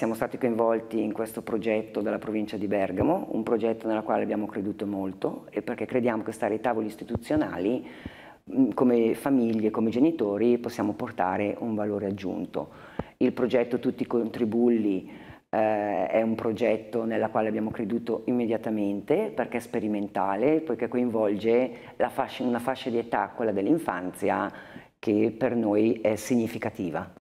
Siamo stati coinvolti in questo progetto dalla provincia di Bergamo, un progetto nella quale abbiamo creduto molto e perché crediamo che stare ai tavoli istituzionali mm, come famiglie, come genitori possiamo portare un valore aggiunto. Il progetto Tutti Contribulli eh, è un progetto nella quale abbiamo creduto immediatamente perché è sperimentale, poiché coinvolge fascia, una fascia di età, quella dell'infanzia, che per noi è significativa.